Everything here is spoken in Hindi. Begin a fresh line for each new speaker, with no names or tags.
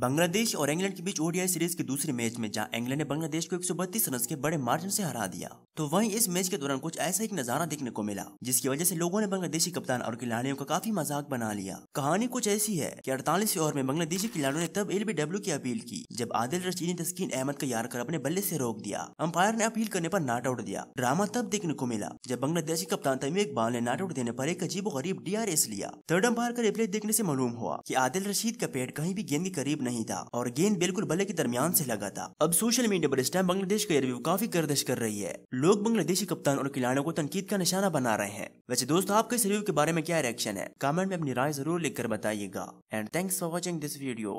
बांग्लादेश और इंग्लैंड के बीच ओडीआई सीरीज के दूसरे मैच में जहां इंग्लैंड ने बांग्लादेश को एक रन के बड़े मार्जिन से हरा दिया तो वहीं इस मैच के दौरान कुछ ऐसा एक नजारा देखने को मिला जिसकी वजह से लोगों ने बांग्लादेशी कप्तान और खिलाड़ियों का काफी मजाक बना लिया कहानी कुछ ऐसी है कि 48 ओवर में बांग्लादेशी खिलाड़ियों ने तब एलबीडब्ल्यू की अपील की जब आदिल रशीद ने तस्कीन अहमद का यार कर अपने बल्ले से रोक दिया अंपायर ने अपील करने आरोप नॉट आउट दिया ड्रामा तब देखने को मिला जब बांग्लादेशी कप्तान तमी इकबाल ने नॉट आउट देने आरोप एक अजीब गरीब डी लिया थर्ड अंपायर का रिप्लेट देखने ऐसी मालूम हुआ की आदिल रशीद का पेट कहीं भी गेंद के करीब नहीं था और गेंद बिल्कुल बल्ले के दरमियान ऐसी लगा था अब सोशल मीडिया आरोप इस टाइम बांग्लादेश का रिव्यू काफी गर्दिश कर रही है लोग बांग्लादेशी कप्तान और खिलाड़ियों को तनकीद का निशाना बना रहे हैं वैसे दोस्तों आपके इस रिव्यू के बारे में क्या रिएक्शन है कमेंट में अपनी राय जरूर लिखकर बताइएगा and thanks for watching this video